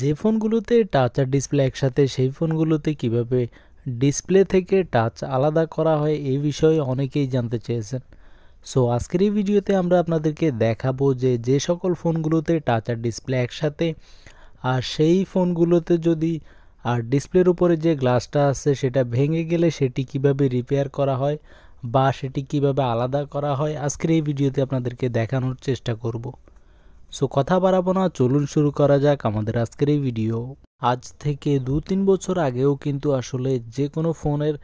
যে ফোনগুলোতে টাচ আর ডিসপ্লে একসাথে সেই ফোনগুলোতে কিভাবে ডিসপ্লে থেকে টাচ আলাদা করা হয় এই বিষয়ে অনেকেই জানতে চেয়েছেন সো আজকের এই ভিডিওতে আমরা আপনাদেরকে দেখাবো যে যে সকল ফোনগুলোতে টাচ আর ডিসপ্লে একসাথে আর সেই ফোনগুলোতে যদি আর ডিসপ্লের উপরে যে গ্লাসটা আছে সেটা ভেঙে গেলে সেটি কিভাবে রিপেয়ার করা হয় বা সেটি কিভাবে আলাদা করা হয় আজকের এই ভিডিওতে আপনাদেরকে দেখানোর চেষ্টা করব সো কথা বাড়াবো না চলুন শুরু করা যাক আমাদের আজকের এই ভিডিও আজ থেকে দু তিন বছর আগেও কিন্তু আসলে যে কোনো ফোনের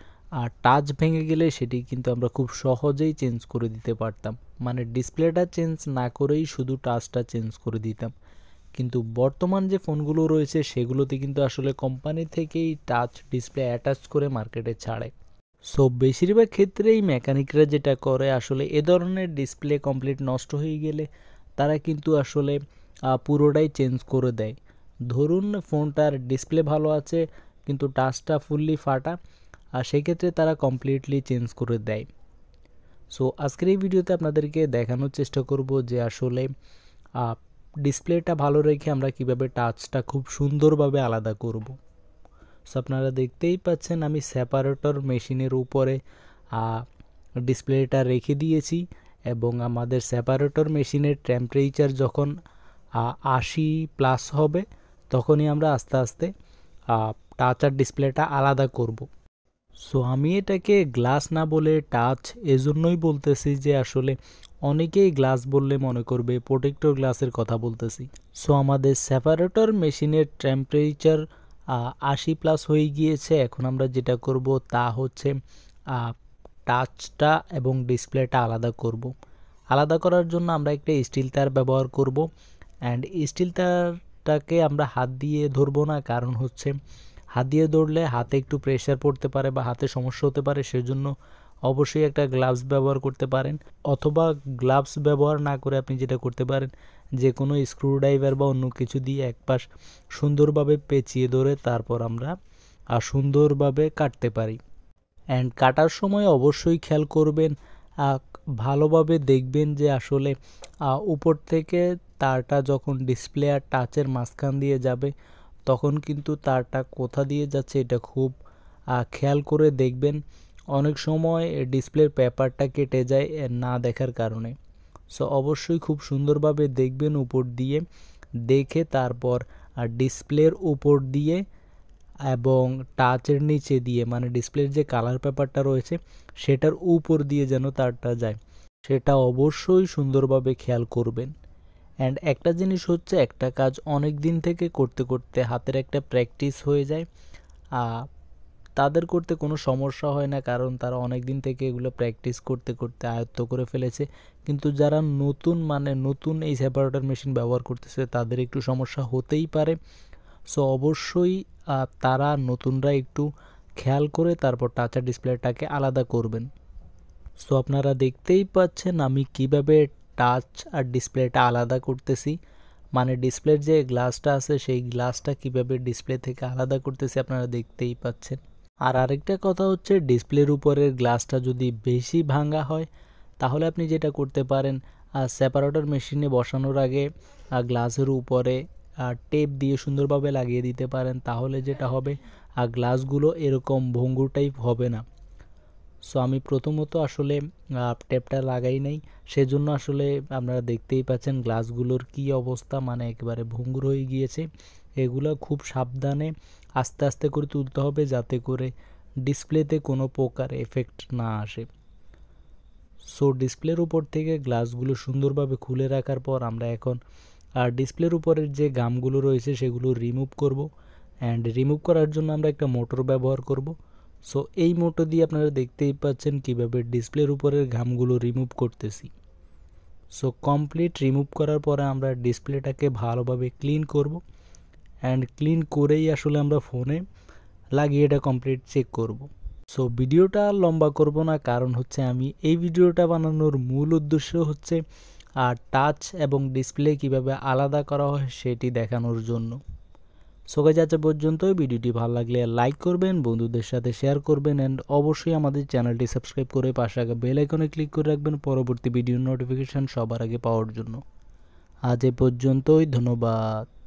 আর টাচ ভেঙে গেলে সেটি কিন্তু আমরা খুব সহজেই চেঞ্জ করে দিতে পারতাম মানে ডিসপ্লেটা চেঞ্জ না করেই শুধু টাচটা চেঞ্জ করে দিতাম কিন্তু বর্তমান যে ফোনগুলো রয়েছে সেগুলোতে কিন্তু আসলে কোম্পানি থেকেই টাচ ডিসপ্লে অ্যাটাচ করে মার্কেটে ছাড়ে সো বেশিরভাগ ক্ষেত্রেই মেকানিকরা যেটা করে আসলে এ ধরনের ডিসপ্লে কমপ্লিট নষ্ট হয়ে গেলে তারা কিন্তু আসলে পুরোটাই চেঞ্জ করে দেয় ধরুন ফোনটার ডিসপ্লে ভালো আছে কিন্তু টাচটা ফুললি ফাটা আর সেক্ষেত্রে তারা কমপ্লিটলি চেঞ্জ করে দেয় সো আজকের এই ভিডিওতে আপনাদেরকে দেখানোর চেষ্টা করব যে আসলে ডিসপ্লেটা ভালো রেখে আমরা কিভাবে টাচটা খুব সুন্দরভাবে আলাদা করব। সো আপনারা দেখতেই পাচ্ছেন আমি সেপারেটর মেশিনের উপরে ডিসপ্লেটা রেখে দিয়েছি এবং আমাদের সেপারেটর মেশিনের টেম্পারেচার যখন আশি প্লাস হবে তখনই আমরা আস্তে আস্তে টাচ আর ডিসপ্লেটা আলাদা করব। সো আমি এটাকে গ্লাস না বলে টাচ এজন্যই বলতেছি যে আসলে অনেকেই গ্লাস বললে মনে করবে প্রোটেক্টর গ্লাসের কথা বলতেছি সো আমাদের সেপারেটর মেশিনের টেম্পারেচার আশি প্লাস হয়ে গিয়েছে এখন আমরা যেটা করব তা হচ্ছে টাচটা এবং ডিসপ্লেটা আলাদা করব। আলাদা করার জন্য আমরা একটা স্টিল তার ব্যবহার করব অ্যান্ড স্টিল তারটাকে আমরা হাত দিয়ে ধরবো না কারণ হচ্ছে হাত দিয়ে ধরলে হাতে একটু প্রেশার পড়তে পারে বা হাতে সমস্যা হতে পারে সেজন্য অবশ্যই একটা গ্লাভস ব্যবহার করতে পারেন অথবা গ্লাভস ব্যবহার না করে আপনি যেটা করতে পারেন যে কোনো স্ক্রুড্রাইভার বা অন্য কিছু দিয়ে একপাশ সুন্দরভাবে পেঁচিয়ে ধরে তারপর আমরা সুন্দরভাবে কাটতে পারি অ্যান্ড কাটার সময় অবশ্যই খেয়াল করবেন ভালোভাবে দেখবেন যে আসলে উপর থেকে তারটা যখন ডিসপ্লে আর টাচের মাঝখান দিয়ে যাবে তখন কিন্তু তারটা কোথা দিয়ে যাচ্ছে এটা খুব খেয়াল করে দেখবেন অনেক সময় ডিসপ্লের পেপারটা কেটে যায় না দেখার কারণে সো অবশ্যই খুব সুন্দরভাবে দেখবেন উপর দিয়ে দেখে তারপর ডিসপ্লের উপর দিয়ে এবং টাচের নিচে দিয়ে মানে ডিসপ্লের যে কালার পেপারটা রয়েছে সেটার উপর দিয়ে যেন তারটা যায় সেটা অবশ্যই সুন্দরভাবে খেয়াল করবেন অ্যান্ড একটা জিনিস হচ্ছে একটা কাজ অনেক দিন থেকে করতে করতে হাতের একটা প্র্যাকটিস হয়ে যায় তাদের করতে কোনো সমস্যা হয় না কারণ তারা অনেক দিন থেকে এগুলো প্র্যাকটিস করতে করতে আয়ত্ত করে ফেলেছে কিন্তু যারা নতুন মানে নতুন এই সেপারেটর মেশিন ব্যবহার করতেছে তাদের একটু সমস্যা হতেই পারে সো অবশ্যই তারা নতুনরা একটু খেয়াল করে তারপর টাচার ডিসপ্লেটাকে আলাদা করবেন সো আপনারা দেখতেই পাচ্ছেন আমি কিভাবে টাচ আর ডিসপ্লেটা আলাদা করতেছি মানে ডিসপ্লের যে গ্লাসটা আছে সেই গ্লাসটা কিভাবে ডিসপ্লে থেকে আলাদা করতেছি আপনারা দেখতেই পাচ্ছেন আর আরেকটা কথা হচ্ছে ডিসপ্লের উপরের গ্লাসটা যদি বেশি ভাঙা হয় তাহলে আপনি যেটা করতে পারেন সেপারেটর মেশিনে বসানোর আগে গ্লাসের উপরে টেপ দিয়ে সুন্দরভাবে লাগিয়ে দিতে পারেন তাহলে যেটা হবে আর গ্লাসগুলো এরকম ভঙ্গুর টাইপ হবে না সো আমি প্রথমত আসলে টেপটা লাগাই নাই সেজন্য আসলে আপনারা দেখতেই পাচ্ছেন গ্লাসগুলোর কি অবস্থা মানে একেবারে ভঙ্গুর হয়ে গিয়েছে এগুলো খুব সাবধানে আস্তে আস্তে করে তুলতে হবে যাতে করে ডিসপ্লেতে কোনো প্রকার এফেক্ট না আসে সো ডিসপ্লের উপর থেকে গ্লাসগুলো সুন্দরভাবে খুলে রাখার পর আমরা এখন আর ডিসপ্লের উপরের যে গামগুলো রয়েছে সেগুলো রিমুভ করব অ্যান্ড রিমুভ করার জন্য আমরা একটা মোটর ব্যবহার করব সো এই মোটর দিয়ে আপনারা দেখতেই পাচ্ছেন কিভাবে ডিসপ্লের উপরের ঘামগুলো রিমুভ করতেছি সো কমপ্লিট রিমুভ করার পরে আমরা ডিসপ্লেটাকে ভালোভাবে ক্লিন করব অ্যান্ড ক্লিন করেই আসলে আমরা ফোনে লাগিয়ে এটা কমপ্লিট চেক করব সো ভিডিওটা লম্বা করব না কারণ হচ্ছে আমি এই ভিডিওটা বানানোর মূল উদ্দেশ্য হচ্ছে আর টাচ এবং ডিসপ্লে কিভাবে আলাদা করা হয় সেটি দেখানোর জন্য সোকে যাচ্ছে পর্যন্ত ভিডিওটি ভালো লাগলে লাইক করবেন বন্ধুদের সাথে শেয়ার করবেন অ্যান্ড অবশ্যই আমাদের চ্যানেলটি সাবস্ক্রাইব করে পাশে আগে বেল ক্লিক করে রাখবেন পরবর্তী ভিডিও নোটিফিকেশান সবার আগে পাওয়ার জন্য আজ এ পর্যন্তই ধন্যবাদ